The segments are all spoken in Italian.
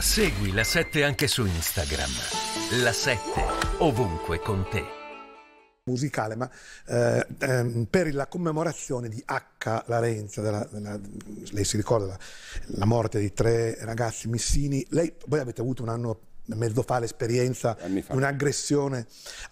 Segui la 7 anche su Instagram. La 7 ovunque con te musicale, ma eh, ehm, per la commemorazione di H. Larenza, della, della, lei si ricorda la, la, morte di tre ragazzi missini, lei, voi avete avuto un anno mezzo fa l'esperienza di eh, un'aggressione,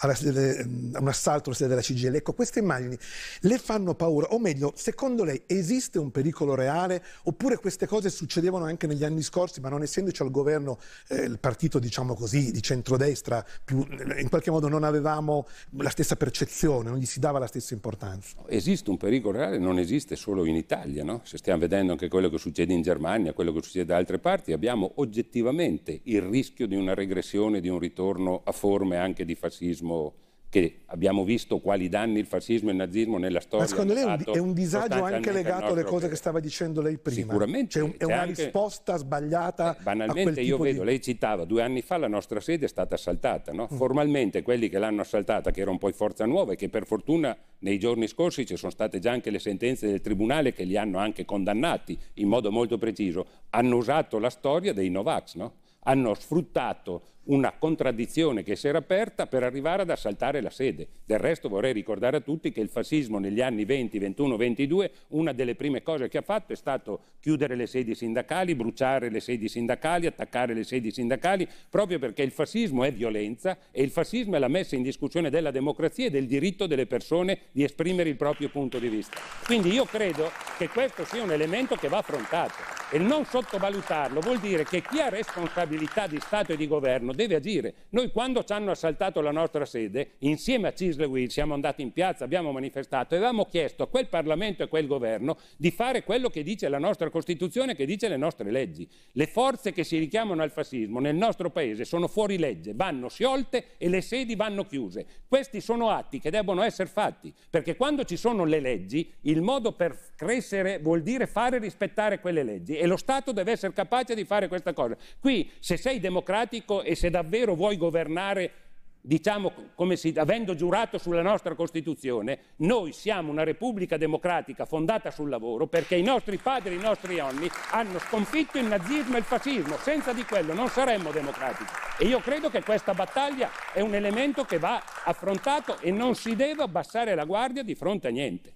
mm, un assalto alla sede della CGL. Ecco, queste immagini le fanno paura, o meglio, secondo lei esiste un pericolo reale oppure queste cose succedevano anche negli anni scorsi, ma non essendoci al governo eh, il partito, diciamo così, di centrodestra, più, eh, in qualche modo non avevamo la stessa percezione, non gli si dava la stessa importanza? Esiste un pericolo reale, non esiste solo in Italia, no? se stiamo vedendo anche quello che succede in Germania, quello che succede da altre parti, abbiamo oggettivamente il rischio di una regressione, di un ritorno a forme anche di fascismo che abbiamo visto quali danni il fascismo e il nazismo nella storia. Ma secondo lei è un, è un disagio anche legato alle cose che stava dicendo lei prima? Sicuramente. Cioè, è una anche, risposta sbagliata. Eh, banalmente io vedo, di... lei citava, due anni fa la nostra sede è stata assaltata. No? Mm. Formalmente quelli che l'hanno assaltata, che erano poi Forza Nuova e che per fortuna nei giorni scorsi ci sono state già anche le sentenze del Tribunale che li hanno anche condannati in modo molto preciso, hanno usato la storia dei Novax. No? hanno sfruttato una contraddizione che si era aperta per arrivare ad assaltare la sede. Del resto vorrei ricordare a tutti che il fascismo negli anni 20, 21, 22, una delle prime cose che ha fatto è stato chiudere le sedi sindacali, bruciare le sedi sindacali, attaccare le sedi sindacali, proprio perché il fascismo è violenza e il fascismo è la messa in discussione della democrazia e del diritto delle persone di esprimere il proprio punto di vista. Quindi io credo che questo sia un elemento che va affrontato. E non sottovalutarlo vuol dire che chi ha responsabilità di Stato e di governo deve agire. Noi quando ci hanno assaltato la nostra sede, insieme a Cislewil siamo andati in piazza, abbiamo manifestato, e avevamo chiesto a quel Parlamento e a quel governo di fare quello che dice la nostra Costituzione, e che dice le nostre leggi. Le forze che si richiamano al fascismo nel nostro Paese sono fuori legge, vanno sciolte e le sedi vanno chiuse. Questi sono atti che devono essere fatti, perché quando ci sono le leggi, il modo per crescere vuol dire fare rispettare quelle leggi e lo Stato deve essere capace di fare questa cosa. Qui se sei democratico e se davvero vuoi governare, diciamo come si, avendo giurato sulla nostra Costituzione, noi siamo una Repubblica democratica fondata sul lavoro perché i nostri padri e i nostri nonni hanno sconfitto il nazismo e il fascismo, senza di quello non saremmo democratici. E io credo che questa battaglia è un elemento che va affrontato e non si deve abbassare la guardia di fronte a niente.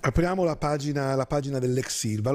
Apriamo la pagina, la pagina dell'ex Silva.